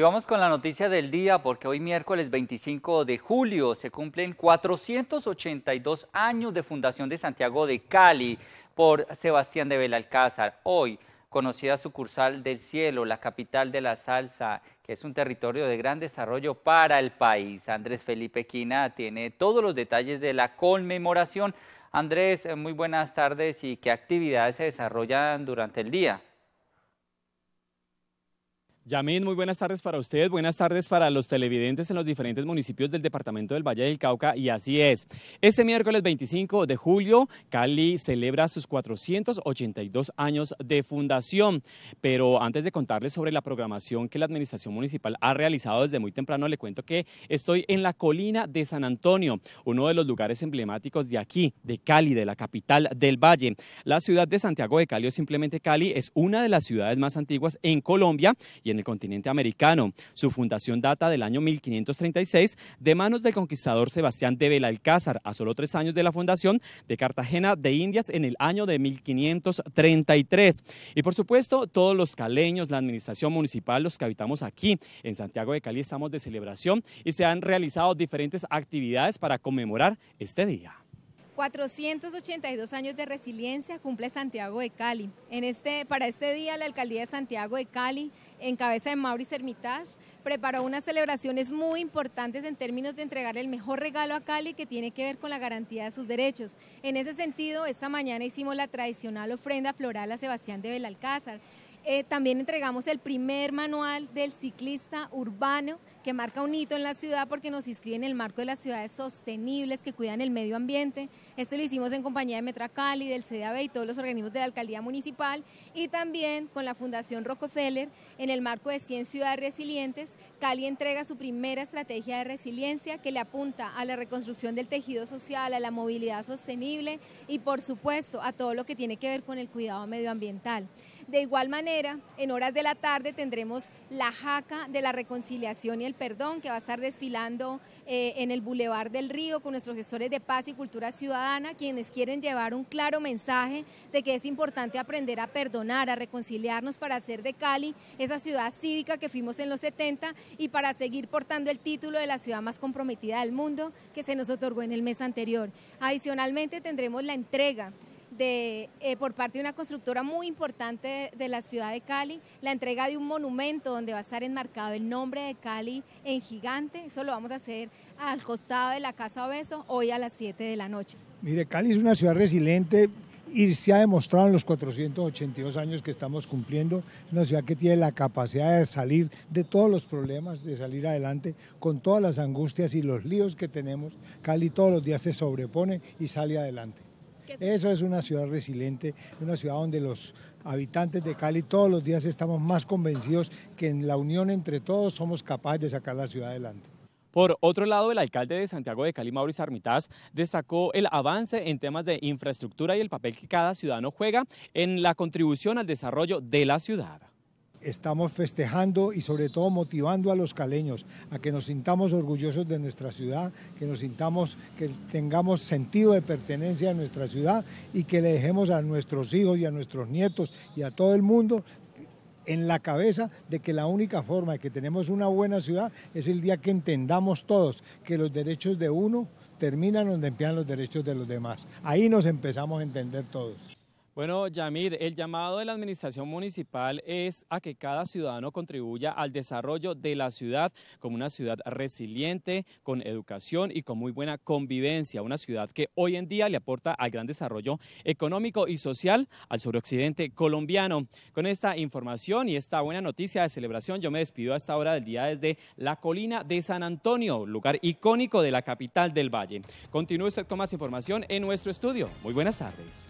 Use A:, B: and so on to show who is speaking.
A: Y vamos con la noticia del día porque hoy miércoles 25 de julio se cumplen 482 años de fundación de Santiago de Cali por Sebastián de Belalcázar. Hoy, conocida sucursal del cielo, la capital de la salsa, que es un territorio de gran desarrollo para el país. Andrés Felipe Quina tiene todos los detalles de la conmemoración. Andrés, muy buenas tardes y qué actividades se desarrollan durante el día. Yamín, muy buenas tardes para ustedes, buenas tardes para los televidentes en los diferentes municipios del departamento del Valle del Cauca y así es. Este miércoles 25 de julio, Cali celebra sus 482 años de fundación, pero antes de contarles sobre la programación que la administración municipal ha realizado desde muy temprano, le cuento que estoy en la colina de San Antonio, uno de los lugares emblemáticos de aquí, de Cali, de la capital del Valle. La ciudad de Santiago de Cali o simplemente Cali es una de las ciudades más antiguas en Colombia y en el continente americano. Su fundación data del año 1536 de manos del conquistador Sebastián de Belalcázar, a solo tres años de la fundación de Cartagena de Indias en el año de 1533. Y por supuesto, todos los caleños, la administración municipal, los que habitamos aquí en Santiago de Cali, estamos de celebración y se han realizado diferentes actividades para conmemorar este día.
B: 482 años de resiliencia cumple Santiago de Cali. En este, para este día, la alcaldía de Santiago de Cali, en cabeza de Maurice Hermitage, preparó unas celebraciones muy importantes en términos de entregar el mejor regalo a Cali que tiene que ver con la garantía de sus derechos. En ese sentido, esta mañana hicimos la tradicional ofrenda floral a Sebastián de Belalcázar. Eh, también entregamos el primer manual del ciclista urbano que marca un hito en la ciudad porque nos inscribe en el marco de las ciudades sostenibles que cuidan el medio ambiente. Esto lo hicimos en compañía de Metra Cali, del CDAB y todos los organismos de la alcaldía municipal y también con la Fundación Rockefeller en el marco de 100 ciudades resilientes. Cali entrega su primera estrategia de resiliencia que le apunta a la reconstrucción del tejido social, a la movilidad sostenible y por supuesto a todo lo que tiene que ver con el cuidado medioambiental. De igual manera, en horas de la tarde tendremos la jaca de la reconciliación y el perdón que va a estar desfilando eh, en el Boulevard del Río con nuestros gestores de paz y cultura ciudadana, quienes quieren llevar un claro mensaje de que es importante aprender a perdonar, a reconciliarnos para hacer de Cali esa ciudad cívica que fuimos en los 70 y para seguir portando el título de la ciudad más comprometida del mundo que se nos otorgó en el mes anterior. Adicionalmente tendremos la entrega eh, por parte de una constructora muy importante de, de, la ciudad de Cali, la entrega de un monumento donde va a estar enmarcado el nombre de Cali en gigante. Eso lo vamos a hacer al costado de la Casa Obeso hoy a las 7 de la noche.
C: Mire, Cali es una ciudad resiliente, y se ha demostrado en los 482 años que estamos cumpliendo. Es una ciudad que tiene la capacidad de salir de todos los problemas, de salir adelante con todas las angustias y los líos que tenemos. Cali todos los días se sobrepone y sale adelante. Eso es una ciudad resiliente, una ciudad donde los habitantes de Cali todos los días estamos más convencidos que en la unión entre todos somos capaces de sacar la ciudad adelante.
A: Por otro lado, el alcalde de Santiago de Cali, Mauricio Armitaz, destacó el avance en temas de infraestructura y el papel que cada ciudadano juega en la contribución al desarrollo de la ciudad
C: estamos festejando y sobre todo motivando a los caleños a que nos sintamos orgullosos de nuestra ciudad, que nos sintamos, que tengamos sentido de pertenencia a nuestra ciudad y que le dejemos a nuestros hijos y a nuestros nietos y a todo el mundo en la cabeza de que la única forma de que tenemos una buena ciudad es el día que entendamos todos que los derechos de uno terminan donde empiezan los derechos de los demás. Ahí nos empezamos a entender todos.
A: Bueno, Yamid, el llamado de la Administración Municipal es a que cada ciudadano contribuya al desarrollo de la ciudad como una ciudad resiliente, con educación y con muy buena convivencia, una ciudad que hoy en día le aporta al gran desarrollo económico y social al suroccidente colombiano. Con esta información y esta buena noticia de celebración, yo me despido a esta hora del día desde la colina de San Antonio, lugar icónico de la capital del Valle. Continúe usted con más información en nuestro estudio. Muy buenas tardes.